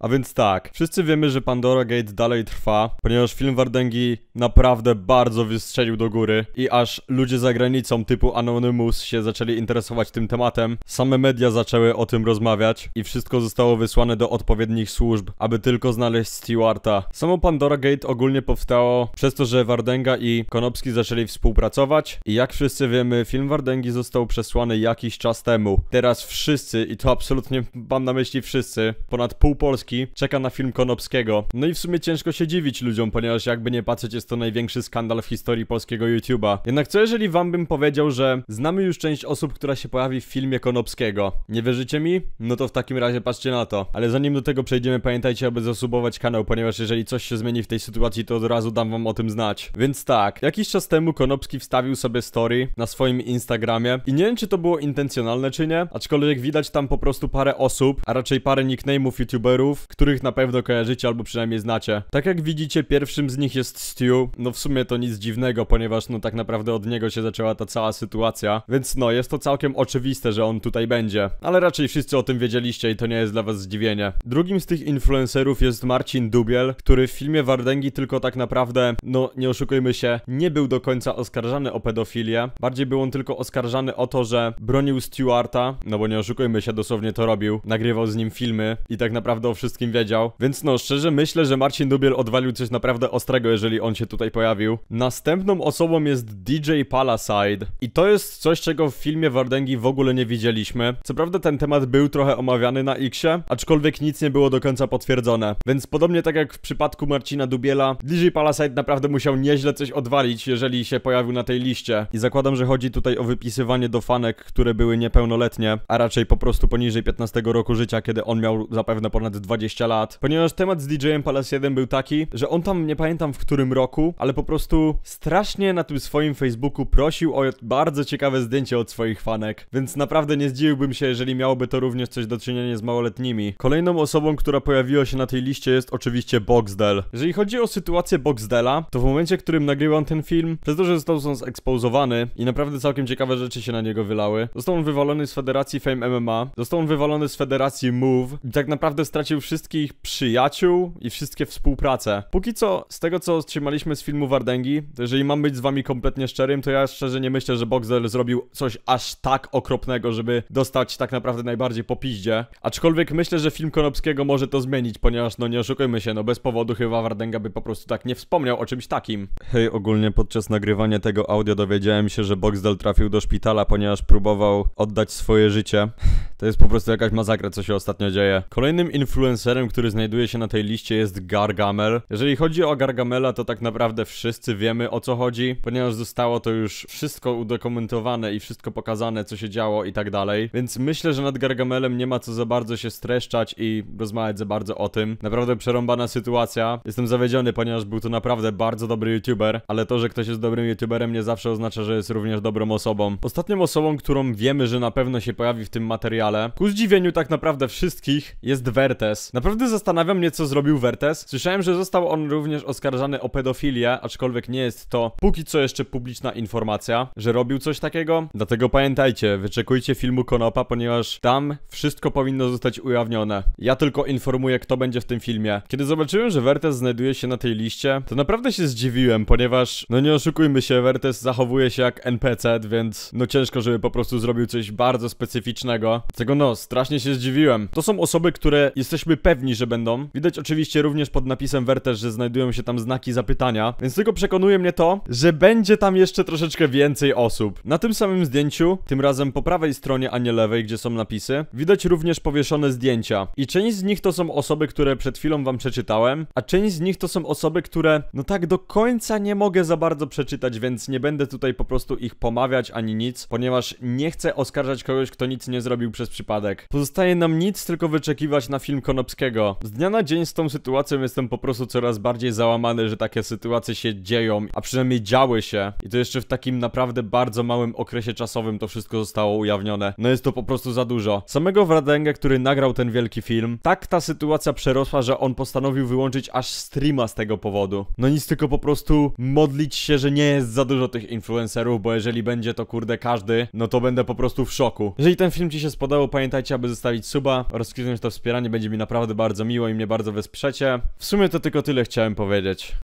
A więc tak, wszyscy wiemy, że Pandora Gate dalej trwa, ponieważ film Wardęgi naprawdę bardzo wystrzelił do góry i aż ludzie za granicą typu Anonymous się zaczęli interesować tym tematem, same media zaczęły o tym rozmawiać i wszystko zostało wysłane do odpowiednich służb, aby tylko znaleźć Stewarta. Samo Pandora Gate ogólnie powstało przez to, że Wardęga i Konopski zaczęli współpracować i jak wszyscy wiemy, film Wardęgi został przesłany jakiś czas temu. Teraz wszyscy, i to absolutnie mam na myśli wszyscy, ponad pół Polski rozrywki czeka na film Konopskiego. No i w sumie ciężko się dziwić ludziom, ponieważ jakby nie patrzeć jest to największy skandal w historii polskiego YouTube'a. Jednak co jeżeli wam bym powiedział, że znamy już część osób, która się pojawi w filmie Konopskiego? Nie wierzycie mi? No to w takim razie patrzcie na to. Ale zanim do tego przejdziemy, pamiętajcie, aby zasubować kanał, ponieważ jeżeli coś się zmieni w tej sytuacji, to od razu dam wam o tym znać. Więc tak, jakiś czas temu Konopski wstawił sobie story na swoim Instagramie i nie wiem, czy to było intencjonalne, czy nie, aczkolwiek widać tam po prostu parę osób, a raczej parę nicknameów youtuberów, youtuberów, których na pewno kojarzycie albo przynajmniej znacie. Tak jak widzicie, pierwszym z nich jest Stu. No w sumie to nic dziwnego, ponieważ no tak naprawdę od niego się zaczęła ta cała sytuacja, więc no jest to całkiem oczywiste, że on tutaj będzie. Ale raczej wszyscy o tym wiedzieliście i to nie jest dla was zdziwienie. Drugim z tych influencerów jest Marcin Dubiel, który w filmie Wardęgi tylko tak naprawdę, no nie oszukujmy się, nie był do końca oskarżany o pedofilię. Bardziej był on tylko oskarżany o to, że bronił Stewarta, no bo nie oszukujmy się, dosłownie to robił, nagrywał z nim filmy i tak naprawdę o wszystkim wszystkim wiedział. Więc no, szczerze myślę, że Marcin Dubiel odwalił coś naprawdę ostrego, jeżeli on się tutaj pojawił. Następną osobą jest DJ Palaside. I to jest coś, czego w filmie Wardęgi w ogóle nie widzieliśmy. Co prawda ten temat był trochę omawiany na Xie, aczkolwiek nic nie było do końca potwierdzone. Więc podobnie tak jak w przypadku Marcina Dubiela, DJ Palaside naprawdę musiał nieźle coś odwalić, jeżeli się pojawił na tej liście. I zakładam, że chodzi tutaj o wypisywanie do fanek, które były niepełnoletnie, a raczej po prostu poniżej 15 roku życia, kiedy on miał zapewne ponad 20 20 lat, ponieważ temat z DJ-em Palace 1 był taki, że on tam, nie pamiętam w którym roku, ale po prostu strasznie na tym swoim Facebooku prosił o bardzo ciekawe zdjęcie od swoich fanek, więc naprawdę nie zdziwiłbym się, jeżeli miałoby to również coś do czynienia z małoletnimi. Kolejną osobą, która pojawiła się na tej liście jest oczywiście Boxdel. Jeżeli chodzi o sytuację Boxdela, to w momencie, w którym nagrywam ten film, przez to, że został on zekspozowany i naprawdę całkiem ciekawe rzeczy się na niego wylały, został on wywalony z federacji Fame MMA, został on wywalony z federacji Move i tak naprawdę stracił wszystkich przyjaciół i wszystkie współprace. Póki co, z tego co otrzymaliśmy z filmu Wardęgi, to jeżeli mam być z wami kompletnie szczerym, to ja szczerze nie myślę, że Boxer zrobił coś aż tak okropnego, żeby dostać tak naprawdę najbardziej po piździe. Aczkolwiek myślę, że film Konopskiego może to zmienić, ponieważ no nie oszukujmy się, no bez powodu chyba Wardęga by po prostu tak nie wspomniał o czymś takim. Hej, ogólnie podczas nagrywania tego audio dowiedziałem się, że Boxdel trafił do szpitala, ponieważ próbował oddać swoje życie. To jest po prostu jakaś masakra, co się ostatnio dzieje. Kolejnym influencerem influencerem, który znajduje się na tej liście jest Gargamel. Jeżeli chodzi o Gargamela, to tak naprawdę wszyscy wiemy o co chodzi, ponieważ zostało to już wszystko udokumentowane i wszystko pokazane, co się działo i tak dalej. Więc myślę, że nad Gargamelem nie ma co za bardzo się streszczać i rozmawiać za bardzo o tym. Naprawdę przerąbana sytuacja. Jestem zawiedziony, ponieważ był to naprawdę bardzo dobry youtuber, ale to, że ktoś jest dobrym youtuberem nie zawsze oznacza, że jest również dobrą osobą. Ostatnią osobą, którą wiemy, że na pewno się pojawi w tym materiale, ku zdziwieniu tak naprawdę wszystkich, jest Vertes. Naprawdę zastanawiam mnie, co zrobił Vertes. Słyszałem, że został on również oskarżany o pedofilię, aczkolwiek nie jest to póki co jeszcze publiczna informacja, że robił coś takiego. Dlatego pamiętajcie, wyczekujcie filmu Konopa, ponieważ tam wszystko powinno zostać ujawnione. Ja tylko informuję, kto będzie w tym filmie. Kiedy zobaczyłem, że Vertes znajduje się na tej liście, to naprawdę się zdziwiłem, ponieważ, no nie oszukujmy się, Vertes zachowuje się jak NPC, więc no ciężko, żeby po prostu zrobił coś bardzo specyficznego. Dlatego no, strasznie się zdziwiłem. To są osoby, które jesteśmy pewni, że będą. Widać oczywiście również pod napisem Werter, że znajdują się tam znaki zapytania, więc tylko przekonuje mnie to, że będzie tam jeszcze troszeczkę więcej osób. Na tym samym zdjęciu, tym razem po prawej stronie, a nie lewej, gdzie są napisy, widać również powieszone zdjęcia. I część z nich to są osoby, które przed chwilą wam przeczytałem, a część z nich to są osoby, które no tak do końca nie mogę za bardzo przeczytać, więc nie będę tutaj po prostu ich pomawiać ani nic, ponieważ nie chcę oskarżać kogoś, kto nic nie zrobił przez przypadek. Pozostaje nam nic, tylko wyczekiwać na film Conan Konopskiego. Z dnia na dzień z tą sytuacją jestem po prostu coraz bardziej załamany, że takie sytuacje się dzieją, a przynajmniej działy się. I to jeszcze w takim naprawdę bardzo małym okresie czasowym to wszystko zostało ujawnione. No jest to po prostu za dużo. Samego Wradęgę, który nagrał ten wielki film, tak ta sytuacja przerosła, że on postanowił wyłączyć aż streama z tego powodu. No nic, tylko po prostu modlić się, że nie jest za dużo tych influencerów, bo jeżeli będzie to kurde każdy, no to będę po prostu w szoku. Jeżeli ten film ci się spodobał, pamiętajcie, aby zostawić suba oraz to wspieranie, będzie mi na naprawdę bardzo miło i mnie bardzo wesprzecie. W sumie to tylko tyle chciałem powiedzieć.